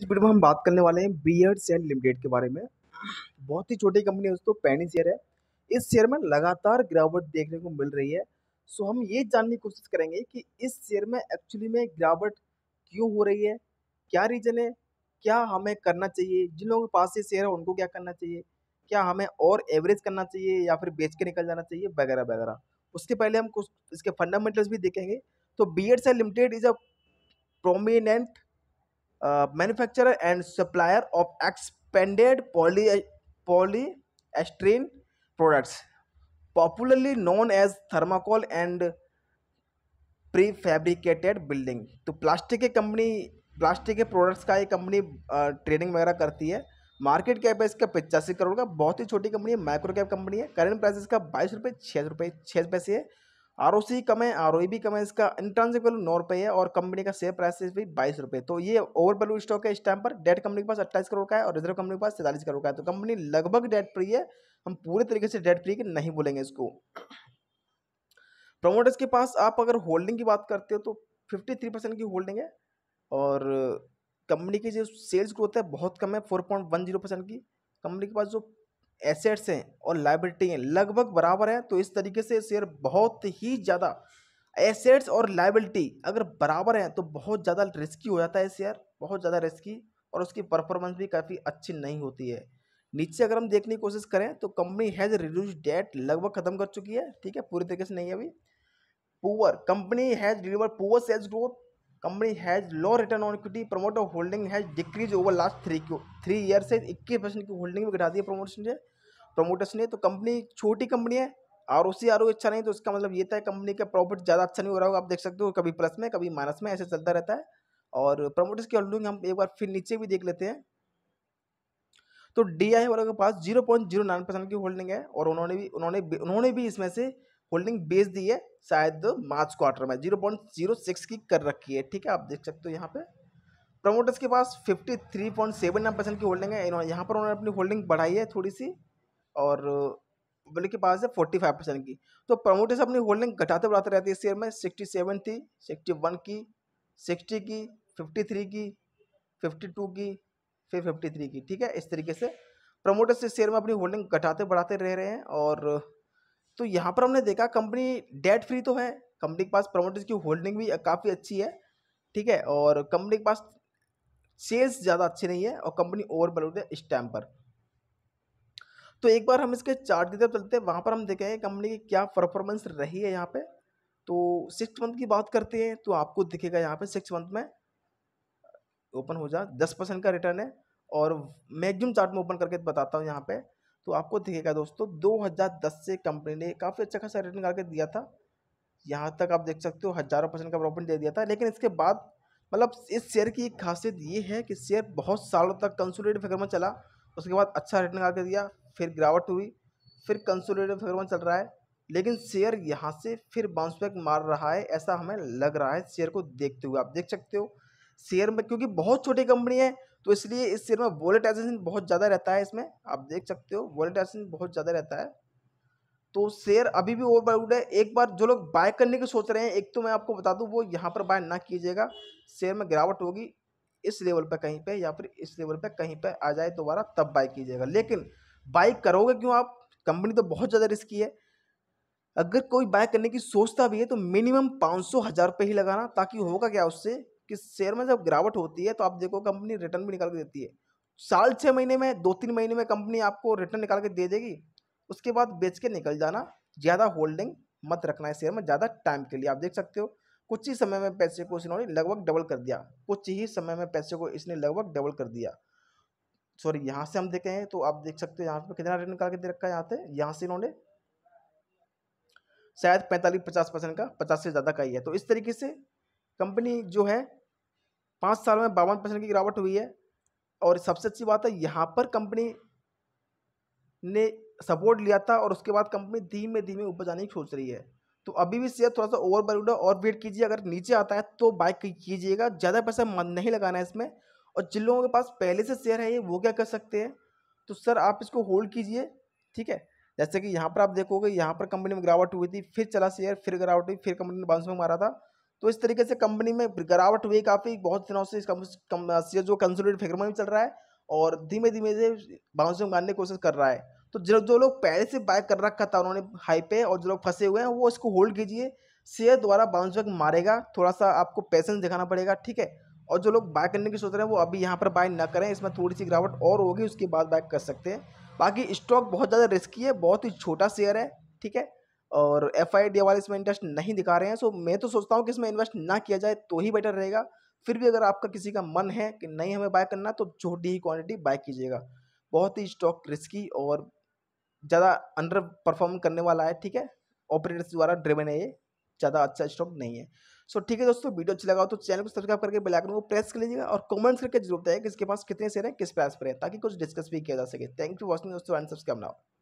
इस वीडियो में हम बात करने वाले हैं बियर्ड सेल लिमिटेड के बारे में बहुत ही छोटी कंपनी है दोस्तों पैनी शेयर है इस शेयर में लगातार गिरावट देखने को मिल रही है सो हम ये जानने की कोशिश करेंगे कि इस शेयर में एक्चुअली में गिरावट क्यों हो रही है क्या रीज़न है क्या हमें करना चाहिए जिन लोगों के पास ये शेयर है उनको क्या करना चाहिए क्या हमें और एवरेज करना चाहिए या फिर बेच के निकल जाना चाहिए वगैरह वगैरह उसके पहले हम कुछ इसके फंडामेंटल्स भी देखेंगे तो Beardsell limited is a prominent manufacturer and supplier of expanded poly polystyrene products popularly known as thermocol and pre fabricated building तो प्लास्टिक की कंपनी प्लास्टिक के प्रोडक्ट्स का ये कंपनी ट्रेडिंग वगैरह करती है मार्केट कैप है इसका पचासी करोड़ का बहुत ही छोटी कंपनी है माइक्रो कैप कंपनी है करेंट प्राइस इसका बाईस रुपये छः रुपये छः पैसे है आर ओ सी कम है आर ओ भी कम है इसका इंटर्नशिप वैल्यू नौ रुपये है और कंपनी का शेयर प्राइस भी बाईस रुपये तो ये ओवर वैल्यू स्टॉक है इस टाइम पर डेट कंपनी के पास अट्ठाईस करोड़ का है और रिजर्व कंपनी के पास सैंतालीस करोड़ का है तो कंपनी लगभग डेट फ्री है हम पूरे तरीके से डेट फ्री नहीं बोलेंगे इसको प्रमोटर्स के पास आप अगर होल्डिंग की बात करते हो तो फिफ्टी थ्री परसेंट की होल्डिंग है और कंपनी की जो सेल्स ग्रोथ है बहुत कम है four point one zero percent की कंपनी के पास जो एसेट्स हैं और लाइबिलिटी हैं लगभग बराबर हैं तो इस तरीके से शेयर बहुत ही ज़्यादा एसेट्स और लाइबिलिटी अगर बराबर हैं तो बहुत ज़्यादा रिस्की हो जाता है शेयर बहुत ज़्यादा रिस्की और उसकी परफॉर्मेंस भी काफ़ी अच्छी नहीं होती है नीचे अगर हम देखने की कोशिश करें तो कंपनी हैज़ रिड्यूस डेट लगभग खत्म कर चुकी है ठीक है पूरी तरीके से नहीं है अभी poor company has deliver poor sales growth company has low return on equity promoter holding has decrease over last three three year से इक्कीस परसेंट की होल्डिंग भी घटा दी है प्रमोटर्स ने प्रमोटर्स ने तो कंपनी छोटी कंपनी है R O C R O अच्छा नहीं तो इसका मतलब ये था कंपनी का प्रॉफिट ज़्यादा अच्छा नहीं हो रहा होगा आप देख सकते हो कभी प्लस में कभी माइनस में ऐसे चलता रहता है और प्रमोटर्स की होल्डिंग हम एक बार फिर नीचे भी देख लेते हैं तो डी आई वालों के पास zero point zero nine percent की होल्डिंग है और उन्होंने भी उन्होंने उन्होंने भी इसमें से होल्डिंग बेस दी है शायद मार्च क्वार्टर में जीरो पॉइंट जीरो सिक्स की कर रखी है ठीक है आप देख सकते हो यहाँ पे प्रमोटर्स के पास fifty three point seven nine percent की होल्डिंग है यहाँ पर उन्होंने अपनी होल्डिंग बढ़ाई है थोड़ी सी और बल्कि के पास है फोर्टी फाइव परसेंट की तो प्रमोटर्स अपनी होल्डिंग घटाते बढ़ाते रहते हैं इस शेयर में सिक्सटी सेवन थी सिक्सटी वन की सिक्सटी की फिफ्टी थ्री की फिफ्टी टू की फिर फिफ्टी थ्री की ठीक है इस तरीके से प्रमोटर्स इस शेयर में अपनी होल्डिंग घटाते बढ़ाते रह रहे हैं और तो यहाँ पर हमने देखा कंपनी डेट फ्री तो है कंपनी के पास प्रमोटर्स की होल्डिंग भी काफ़ी अच्छी है ठीक है और कंपनी के पास सेल्स ज़्यादा अच्छे नहीं है और कंपनी ओवर बलोड है इस टाइम पर तो एक बार हम इसके चार्ट की तरफ चलते हैं वहाँ पर हम देखेंगे कंपनी की क्या परफॉर्मेंस रही है यहाँ पे तो सिक्स मंथ की बात करते हैं तो आपको दिखेगा यहाँ पे सिक्स मंथ में ओपन हो जा दस परसेंट का रिटर्न है और मैक्सिमम चार्ट में ओपन करके बताता हूँ यहाँ पे तो आपको दिखेगा दोस्तों 2010 से कंपनी ने काफ़ी अच्छा खासा रिटर्न करके दिया था यहाँ तक आप देख सकते हो हज़ारों परसेंट का प्रॉफिट दे दिया था लेकिन इसके बाद मतलब इस शेयर की एक खासियत ये है कि शेयर बहुत सालों तक कंसोलिडेट फिगर में चला उसके बाद अच्छा रिटर्न करके दिया फिर गिरावट हुई फिर कंसोलिडेट फिगर में चल रहा है लेकिन शेयर यहाँ से फिर बाउंस बैक मार रहा है ऐसा हमें लग रहा है शेयर को देखते हुए आप देख सकते हो शेयर में क्योंकि बहुत छोटी कंपनी है तो इसलिए इस शेयर में वॉलेटाइजेशन बहुत ज़्यादा रहता है इसमें आप देख सकते हो वॉलेटाइजेशन बहुत ज़्यादा रहता है तो शेयर अभी भी ओवरवाल्यूड है एक बार जो लोग बाय करने की सोच रहे हैं एक तो मैं आपको बता दूँ वो यहाँ पर बाय ना कीजिएगा शेयर में गिरावट होगी इस लेवल पर कहीं पर या फिर इस लेवल पर कहीं पर आ जाए दोबारा तब बाय कीजिएगा लेकिन बाय करोगे क्यों आप कंपनी तो बहुत ज़्यादा रिस्की है अगर कोई बाय करने की सोचता भी है तो मिनिमम पाँच सौ हज़ार रुपये ही लगाना ताकि होगा क्या उससे कि शेयर में जब गिरावट होती है तो आप देखो कंपनी रिटर्न भी निकाल के देती है साल छः महीने में दो तीन महीने में कंपनी आपको रिटर्न निकाल के दे देगी उसके बाद बेच के निकल जाना ज़्यादा होल्डिंग मत रखना है शेयर में ज़्यादा टाइम के लिए आप देख सकते हो कुछ ही समय में पैसे को इन्होंने लगभग डबल कर दिया कुछ ही समय में पैसे को इसने लगभग डबल कर दिया सॉरी यहाँ से हम देखें तो आप देख सकते हो यहाँ पे कितना रिटर्न निकाल के दे रखा है यहाँ से यहाँ से इन्होंने शायद पैंतालीस पचास परसेंट का पचास से ज़्यादा का ही है तो इस तरीके से कंपनी जो है पाँच साल में बावन परसेंट की गिरावट हुई है और सबसे अच्छी बात है यहाँ पर कंपनी ने सपोर्ट लिया था और उसके बाद कंपनी धीमे धीमे ऊपर जाने की सोच रही है तो अभी भी शेयर थोड़ा सा ओवर वैल्यूड है और वेट कीजिए अगर नीचे आता है तो बाय कीजिएगा ज़्यादा पैसा मन नहीं लगाना है इसमें और जिन लोगों के पास पहले से शेयर है ये वो क्या कर सकते हैं तो सर आप इसको होल्ड कीजिए ठीक है जैसे कि यहाँ पर आप देखोगे यहाँ पर कंपनी में गिरावट हुई थी फिर चला शेयर फिर गिरावट हुई फिर कंपनी ने बाउंस में मारा था तो इस तरीके से कंपनी में गिरावट हुई काफ़ी बहुत दिनों से इस शेयर जो कंसोलिडेट फिगर में चल रहा है और धीमे धीमे से बाउंसिंग मारने की कोशिश कर रहा है तो जो जो लोग पहले से बाय कर रखा था उन्होंने हाई पे और जो लोग फंसे हुए हैं वो इसको होल्ड कीजिए शेयर द्वारा बाउंस बैक मारेगा थोड़ा सा आपको पैसेंस दिखाना पड़ेगा ठीक है और जो लोग बाय करने की सोच रहे हैं वो अभी यहाँ पर बाय ना करें इसमें थोड़ी सी गिरावट और होगी उसके बाद बाय कर सकते हैं बाकी स्टॉक बहुत ज़्यादा रिस्की है बहुत ही छोटा शेयर है ठीक है और एफ आई वाले इसमें इंटरेस्ट नहीं दिखा रहे हैं सो मैं तो सोचता हूँ कि इसमें इन्वेस्ट ना किया जाए तो ही बेटर रहेगा फिर भी अगर आपका किसी का मन है कि नहीं हमें बाय करना तो छोटी ही क्वांटिटी बाय कीजिएगा बहुत ही स्टॉक रिस्की और ज़्यादा अंडर परफॉर्म करने वाला है ठीक है ऑपरेटर्स द्वारा ड्रिवन है ये ज़्यादा अच्छा स्टॉक नहीं है सो ठीक है दोस्तों वीडियो अच्छी लगा तो चैनल को सब्सक्राइब करके बेल आइकन को प्रेस कर लीजिएगा और कमेंट्स करके जरूरत है कि इसके पास कितने शेयर हैं किस प्राइस पर है ताकि कुछ डिस्कस भी किया जा सके थैंक यू वॉचिंग दोस्तों एंड सब्सक्राइब नाउ